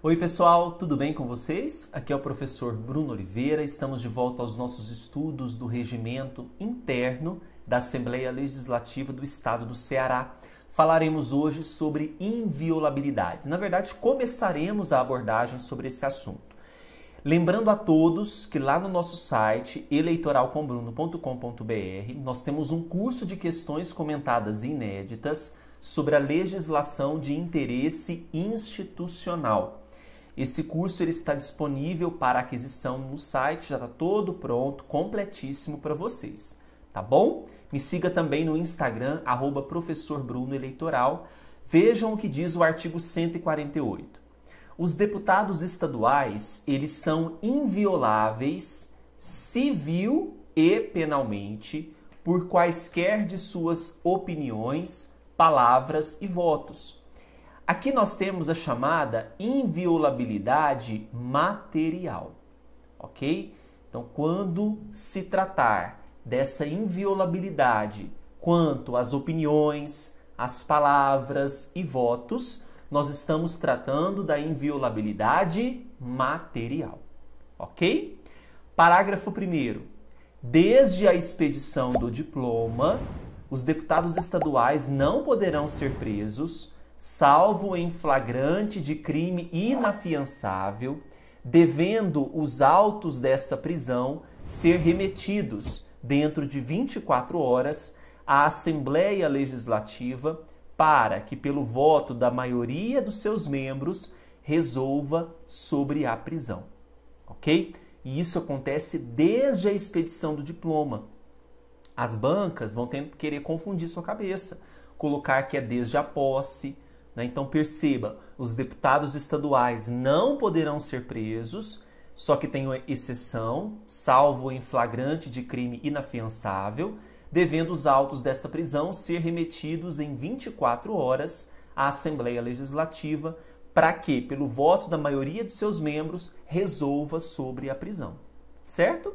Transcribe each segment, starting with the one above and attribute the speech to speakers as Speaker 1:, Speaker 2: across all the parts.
Speaker 1: Oi, pessoal, tudo bem com vocês? Aqui é o professor Bruno Oliveira. Estamos de volta aos nossos estudos do regimento interno da Assembleia Legislativa do Estado do Ceará. Falaremos hoje sobre inviolabilidades. Na verdade, começaremos a abordagem sobre esse assunto. Lembrando a todos que lá no nosso site eleitoralcombruno.com.br nós temos um curso de questões comentadas inéditas sobre a legislação de interesse institucional. Esse curso ele está disponível para aquisição no site, já está todo pronto, completíssimo para vocês, tá bom? Me siga também no Instagram, arroba Vejam o que diz o artigo 148. Os deputados estaduais, eles são invioláveis civil e penalmente por quaisquer de suas opiniões, palavras e votos, Aqui nós temos a chamada inviolabilidade material, ok? Então, quando se tratar dessa inviolabilidade quanto às opiniões, às palavras e votos, nós estamos tratando da inviolabilidade material, ok? Parágrafo 1. Desde a expedição do diploma, os deputados estaduais não poderão ser presos salvo em flagrante de crime inafiançável, devendo os autos dessa prisão ser remetidos dentro de 24 horas à Assembleia Legislativa para que, pelo voto da maioria dos seus membros, resolva sobre a prisão. Ok? E isso acontece desde a expedição do diploma. As bancas vão tendo que querer confundir sua cabeça, colocar que é desde a posse, né? Então perceba, os deputados estaduais não poderão ser presos, só que tem uma exceção, salvo em flagrante de crime inafiançável, devendo os autos dessa prisão ser remetidos em 24 horas à Assembleia Legislativa para que, pelo voto da maioria de seus membros, resolva sobre a prisão. Certo?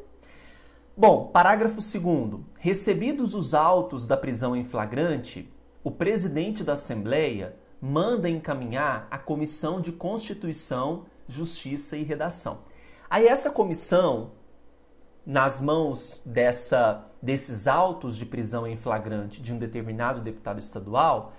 Speaker 1: Bom, parágrafo 2. Recebidos os autos da prisão em flagrante, o presidente da Assembleia manda encaminhar a Comissão de Constituição, Justiça e Redação. Aí essa comissão, nas mãos dessa desses autos de prisão em flagrante de um determinado deputado estadual,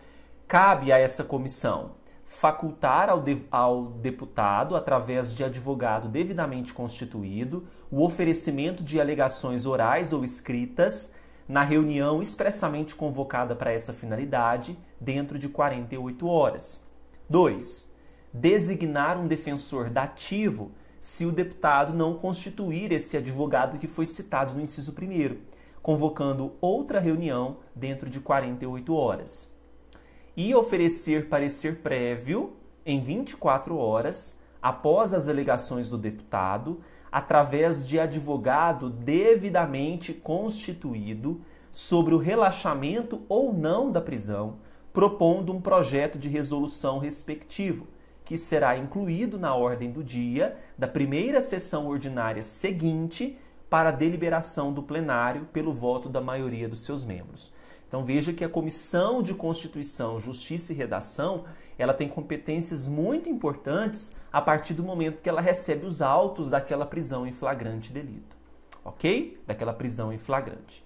Speaker 1: cabe a essa comissão facultar ao, de, ao deputado, através de advogado devidamente constituído, o oferecimento de alegações orais ou escritas na reunião expressamente convocada para essa finalidade dentro de 48 horas. 2. Designar um defensor dativo se o deputado não constituir esse advogado que foi citado no inciso 1, convocando outra reunião dentro de 48 horas. E oferecer parecer prévio em 24 horas após as alegações do deputado através de advogado devidamente constituído sobre o relaxamento ou não da prisão, propondo um projeto de resolução respectivo, que será incluído na ordem do dia da primeira sessão ordinária seguinte para deliberação do plenário pelo voto da maioria dos seus membros. Então veja que a Comissão de Constituição, Justiça e Redação, ela tem competências muito importantes a partir do momento que ela recebe os autos daquela prisão em flagrante delito. OK? Daquela prisão em flagrante.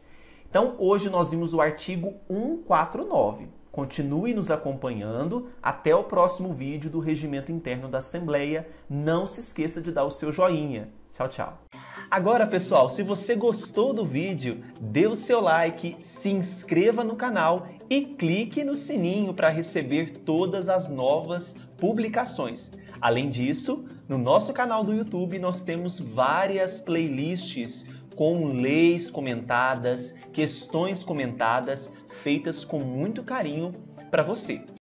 Speaker 1: Então, hoje nós vimos o artigo 149. Continue nos acompanhando até o próximo vídeo do Regimento Interno da Assembleia. Não se esqueça de dar o seu joinha. Tchau, tchau. Agora, pessoal, se você gostou do vídeo, dê o seu like, se inscreva no canal e clique no sininho para receber todas as novas publicações. Além disso, no nosso canal do YouTube nós temos várias playlists com leis comentadas, questões comentadas, feitas com muito carinho para você.